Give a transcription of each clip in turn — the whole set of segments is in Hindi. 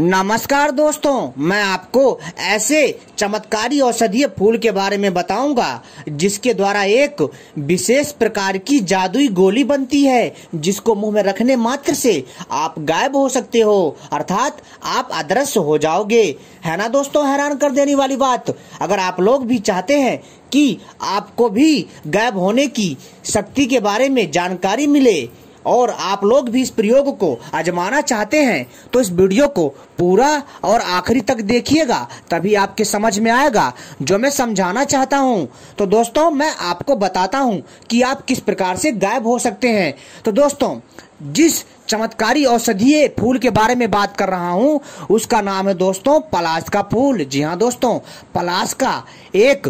नमस्कार दोस्तों मैं आपको ऐसे चमत्कारी औषधीय फूल के बारे में बताऊंगा जिसके द्वारा एक विशेष प्रकार की जादुई गोली बनती है जिसको मुंह में रखने मात्र से आप गायब हो सकते हो अर्थात आप अदृश्य हो जाओगे है ना दोस्तों हैरान कर देने वाली बात अगर आप लोग भी चाहते हैं कि आपको भी गायब होने की शक्ति के बारे में जानकारी मिले और आप लोग भी इस प्रयोग को आजमाना चाहते हैं तो इस वीडियो को पूरा और आखिरी तक देखिएगा तभी आपके समझ में आएगा जो मैं समझाना चाहता हूँ तो दोस्तों मैं आपको बताता हूँ कि आप किस प्रकार से गायब हो सकते हैं तो दोस्तों जिस चमत्कारी औषधीय फूल के बारे में बात कर रहा हूँ उसका नाम है दोस्तों पलाश का फूल जी हाँ दोस्तों पलाश का एक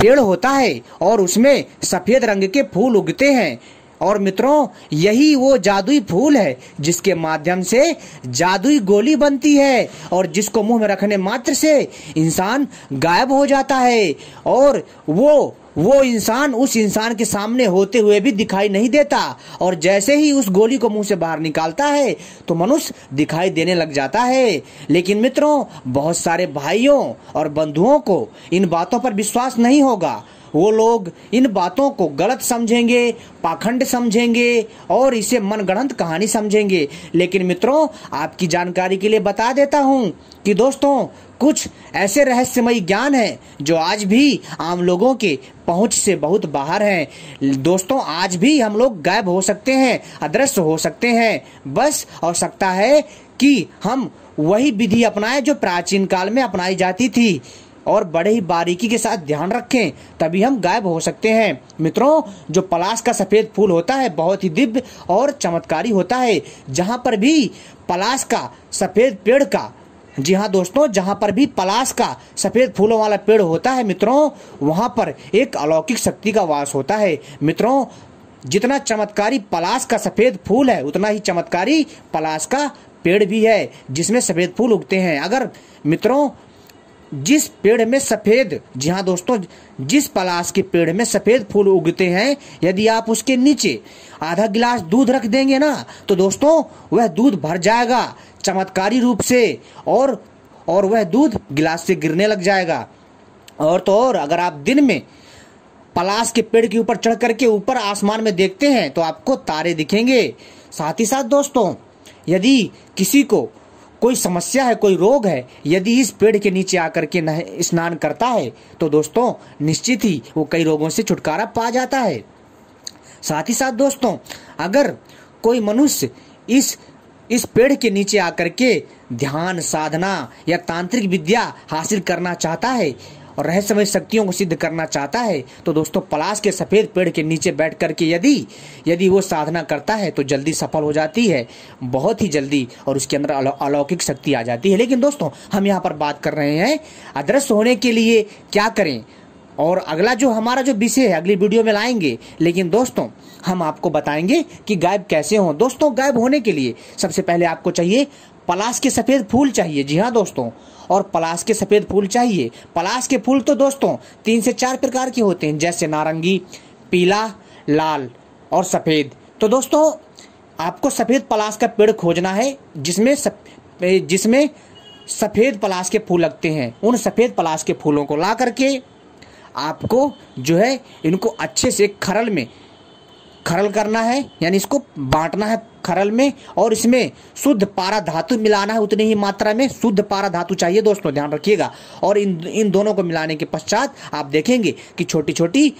पेड़ होता है और उसमें सफ़ेद रंग के फूल उगते हैं और मित्रों यही वो जादुई फूल है जिसके माध्यम से जादुई गोली बनती है और जिसको मुंह में रखने मात्र से इंसान गायब हो जाता है और वो वो इंसान उस इंसान के सामने होते हुए भी दिखाई नहीं देता और जैसे ही उस गोली को मुंह से बाहर निकालता है तो मनुष्य दिखाई देने लग जाता है लेकिन मित्रों बहुत सारे भाइयों और बंधुओं को इन बातों पर विश्वास नहीं होगा वो लोग इन बातों को गलत समझेंगे पाखंड समझेंगे और इसे मनगढ़ंत कहानी समझेंगे लेकिन मित्रों आपकी जानकारी के लिए बता देता हूँ कि दोस्तों कुछ ऐसे रहस्यमयी ज्ञान है जो आज भी आम लोगों के पहुंच से बहुत बाहर हैं दोस्तों आज भी हम लोग गायब हो सकते हैं अदृश्य हो सकते हैं बस आवश्यकता सकता है कि हम वही विधि अपनाएं जो प्राचीन काल में अपनाई जाती थी और बड़े ही बारीकी के साथ ध्यान रखें तभी हम गायब हो सकते हैं मित्रों जो पलाश का सफेद फूल होता है बहुत ही दिव्य और चमत्कारी होता है जहाँ पर भी पलाश का सफेद पेड़ का जी हाँ दोस्तों जहाँ पर भी पलाश का सफ़ेद फूलों वाला पेड़ होता है मित्रों वहाँ पर एक अलौकिक शक्ति का वास होता है मित्रों जितना चमत्कारी पलाश का सफ़ेद फूल है उतना ही चमत्कारी पलाश का पेड़ भी है जिसमें सफ़ेद फूल उगते हैं अगर मित्रों जिस पेड़ में सफेद जी हाँ दोस्तों जिस पलाश के पेड़ में सफेद फूल उगते हैं यदि आप उसके नीचे आधा गिलास दूध रख देंगे ना तो दोस्तों वह दूध भर जाएगा चमत्कारी रूप से और और वह दूध गिलास से गिरने लग जाएगा और तो और अगर आप दिन में पलाश के पेड़ के ऊपर चढ़ करके ऊपर आसमान में देखते हैं तो आपको तारे दिखेंगे साथ ही साथ दोस्तों यदि किसी को कोई समस्या है कोई रोग है यदि इस पेड़ के नीचे आकर के स्नान करता है तो दोस्तों निश्चित ही वो कई रोगों से छुटकारा पा जाता है साथ ही साथ दोस्तों अगर कोई मनुष्य इस इस पेड़ के नीचे आकर के ध्यान साधना या तांत्रिक विद्या हासिल करना चाहता है और रहस्यमय शक्तियों को सिद्ध करना चाहता है तो दोस्तों पलाश के सफ़ेद पेड़ के नीचे बैठ करके यदि यदि वो साधना करता है तो जल्दी सफल हो जाती है बहुत ही जल्दी और उसके अंदर अलौकिक शक्ति आ जाती है लेकिन दोस्तों हम यहाँ पर बात कर रहे हैं अदृश्य होने के लिए क्या करें और अगला जो हमारा जो विषय है अगली वीडियो में लाएंगे लेकिन दोस्तों हम आपको बताएंगे कि गायब कैसे हों दोस्तों गायब होने के लिए सबसे पहले आपको चाहिए पलाश के सफ़ेद फूल चाहिए जी हाँ दोस्तों और पलाश के सफ़ेद फूल चाहिए पलाश के फूल तो दोस्तों तीन से चार प्रकार के होते हैं जैसे नारंगी पीला लाल और सफ़ेद तो दोस्तों आपको सफ़ेद पलाश का पेड़ खोजना है जिसमें सप, जिसमें सफ़ेद पलाश के फूल लगते हैं उन सफ़ेद पलाश के फूलों को ला करके आपको जो है इनको अच्छे से खरल में खरल करना है यानी इसको बांटना है खरल में और इसमें शुद्ध पारा धातु मिलाना है उतनी ही मात्रा में शुद्ध पारा धातु चाहिए दोस्तों ध्यान रखिएगा और इन इन दोनों को मिलाने के पश्चात आप देखेंगे कि छोटी छोटी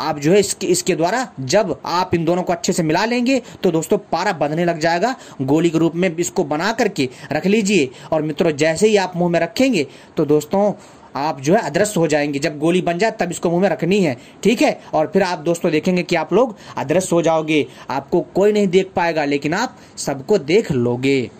आप जो है इसके इसके द्वारा जब आप इन दोनों को अच्छे से मिला लेंगे तो दोस्तों पारा बंधने लग जाएगा गोली के रूप में इसको बना करके रख लीजिए और मित्रों जैसे ही आप मुंह में रखेंगे तो दोस्तों आप जो है अदृश्य हो जाएंगे जब गोली बन जाए तब इसको मुंह में रखनी है ठीक है और फिर आप दोस्तों देखेंगे कि आप लोग अदृश्य हो जाओगे आपको कोई नहीं देख पाएगा लेकिन आप सबको देख लोगे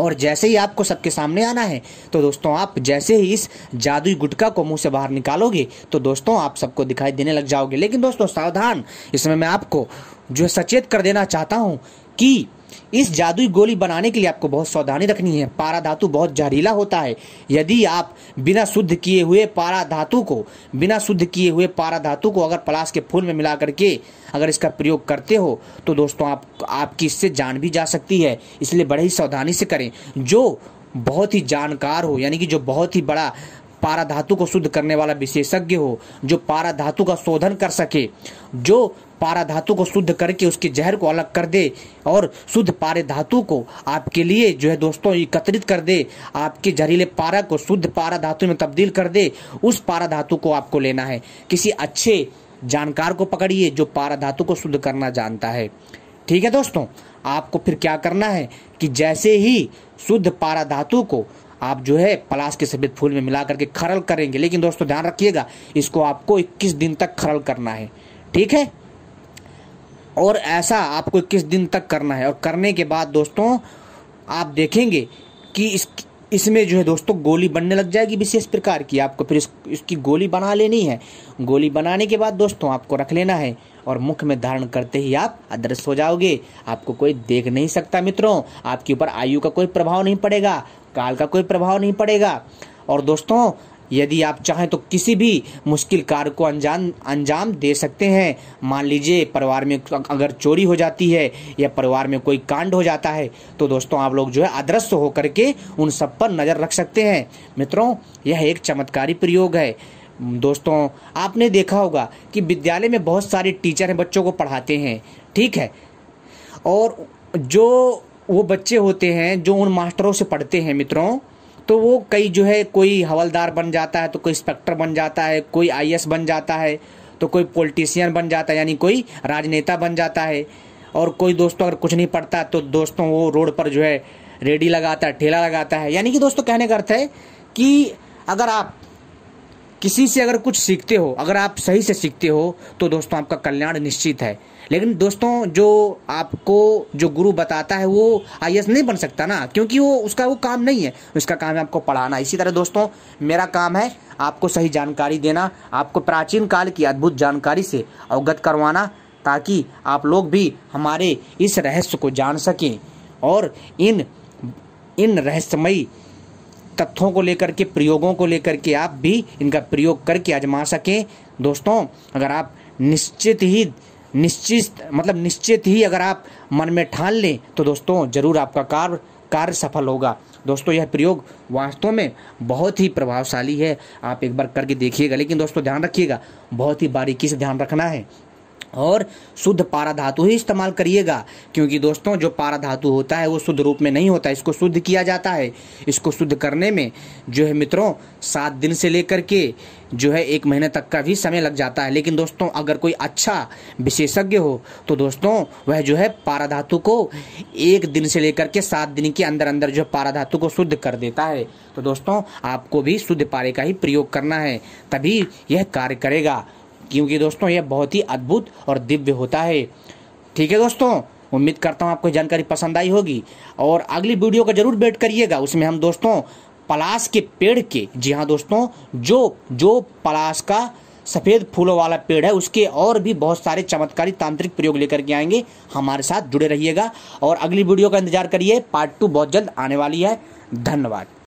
और जैसे ही आपको सबके सामने आना है तो दोस्तों आप जैसे ही इस जादुई गुटका को मुंह से बाहर निकालोगे तो दोस्तों आप सबको दिखाई देने लग जाओगे लेकिन दोस्तों सावधान इसमें मैं आपको जो है सचेत कर देना चाहता हूँ कि इस जादुई गोली बनाने के लिए आपको बहुत सावधानी रखनी है पारा धातु बहुत जहरीला होता है यदि आप बिना शुद्ध किए हुए पारा धातु को बिना शुद्ध किए हुए पारा धातु को अगर पलाश के फूल में मिला करके अगर इसका प्रयोग करते हो तो दोस्तों आप आपकी इससे जान भी जा सकती है इसलिए बड़े ही सावधानी से करें जो बहुत ही जानकार हो यानी कि जो बहुत ही बड़ा पारा धातु को शुद्ध करने वाला विशेषज्ञ हो जो पारा धातु का शोधन कर सके जो पारा धातु को शुद्ध करके उसके जहर को अलग कर दे और शुद्ध पारे धातु को आपके लिए जो है दोस्तों एकत्रित कर दे आपके जहरीले पारा को शुद्ध पारा धातु में तब्दील कर दे उस पारा धातु को आपको लेना है किसी अच्छे जानकार को पकड़िए जो पारा धातु को शुद्ध करना जानता है ठीक है दोस्तों आपको फिर क्या करना है कि जैसे ही शुद्ध पारा धातु को आप जो है पलाश के सफ़ेद फूल में मिला करके खरल करेंगे लेकिन दोस्तों ध्यान रखिएगा इसको आपको 21 दिन तक खरल करना है ठीक है और ऐसा आपको 21 दिन तक करना है और करने के बाद दोस्तों आप देखेंगे कि इस इसमें जो है दोस्तों गोली बनने लग जाएगी विशेष प्रकार की आपको फिर इस, इसकी गोली बना लेनी है गोली बनाने के बाद दोस्तों आपको रख लेना है और मुख में धारण करते ही आप अदृश्य हो जाओगे आपको कोई देख नहीं सकता मित्रों आपके ऊपर आयु का कोई प्रभाव नहीं पड़ेगा काल का कोई प्रभाव नहीं पड़ेगा और दोस्तों यदि आप चाहें तो किसी भी मुश्किल कार्य को अंजाम अंजाम दे सकते हैं मान लीजिए परिवार में अगर चोरी हो जाती है या परिवार में कोई कांड हो जाता है तो दोस्तों आप लोग जो है अदृश्य होकर के उन सब पर नज़र रख सकते हैं मित्रों यह एक चमत्कारी प्रयोग है दोस्तों आपने देखा होगा कि विद्यालय में बहुत सारे टीचर हैं बच्चों को पढ़ाते हैं ठीक है और जो वो बच्चे होते हैं जो उन मास्टरों से पढ़ते हैं मित्रों तो वो कई जो है कोई हवलदार बन जाता है तो कोई इंस्पेक्टर बन जाता है कोई आई बन जाता है तो कोई पॉलिटिशियन बन जाता है यानी कोई राजनेता बन जाता है और कोई दोस्तों अगर कुछ नहीं पड़ता तो दोस्तों वो रोड पर जो है रेडी लगाता है ठेला लगाता है यानी कि दोस्तों कहने का अर्थ है कि अगर आप किसी से अगर कुछ सीखते हो अगर आप सही से सीखते हो तो दोस्तों आपका कल्याण निश्चित है लेकिन दोस्तों जो आपको जो गुरु बताता है वो आई नहीं बन सकता ना क्योंकि वो उसका वो काम नहीं है उसका काम है आपको पढ़ाना इसी तरह दोस्तों मेरा काम है आपको सही जानकारी देना आपको प्राचीन काल की अद्भुत जानकारी से अवगत करवाना ताकि आप लोग भी हमारे इस रहस्य को जान सकें और इन इन रहस्यमयी तथ्यों को लेकर के प्रयोगों को लेकर के आप भी इनका प्रयोग करके आजमा सकें दोस्तों अगर आप निश्चित ही निश्चित मतलब निश्चित ही अगर आप मन में ठान लें तो दोस्तों ज़रूर आपका कार्य कार्य सफल होगा दोस्तों यह प्रयोग वास्तव में बहुत ही प्रभावशाली है आप एक बार करके देखिएगा लेकिन दोस्तों ध्यान रखिएगा बहुत ही बारीकी से ध्यान रखना है और शुद्ध पारा धातु ही इस्तेमाल करिएगा क्योंकि दोस्तों जो पारा धातु होता है वो शुद्ध रूप में नहीं होता इसको शुद्ध किया जाता है इसको शुद्ध करने में जो है मित्रों सात दिन से लेकर के जो है एक महीने तक का भी समय लग जाता है लेकिन दोस्तों अगर कोई अच्छा विशेषज्ञ हो तो दोस्तों वह जो है पारा धातु को एक दिन से लेकर के सात दिन के अंदर अंदर जो पारा धातु को शुद्ध कर देता है तो दोस्तों आपको भी शुद्ध पारे का ही प्रयोग करना है तभी यह कार्य करेगा क्योंकि दोस्तों यह बहुत ही अद्भुत और दिव्य होता है ठीक है दोस्तों उम्मीद करता हूँ आपको जानकारी पसंद आई होगी और अगली वीडियो का जरूर वेट करिएगा उसमें हम दोस्तों पलाश के पेड़ के जी हाँ दोस्तों जो जो पलाश का सफ़ेद फूलों वाला पेड़ है उसके और भी बहुत सारे चमत्कारी तांत्रिक प्रयोग लेकर के आएंगे हमारे साथ जुड़े रहिएगा और अगली वीडियो का इंतजार करिए पार्ट टू बहुत जल्द आने वाली है धन्यवाद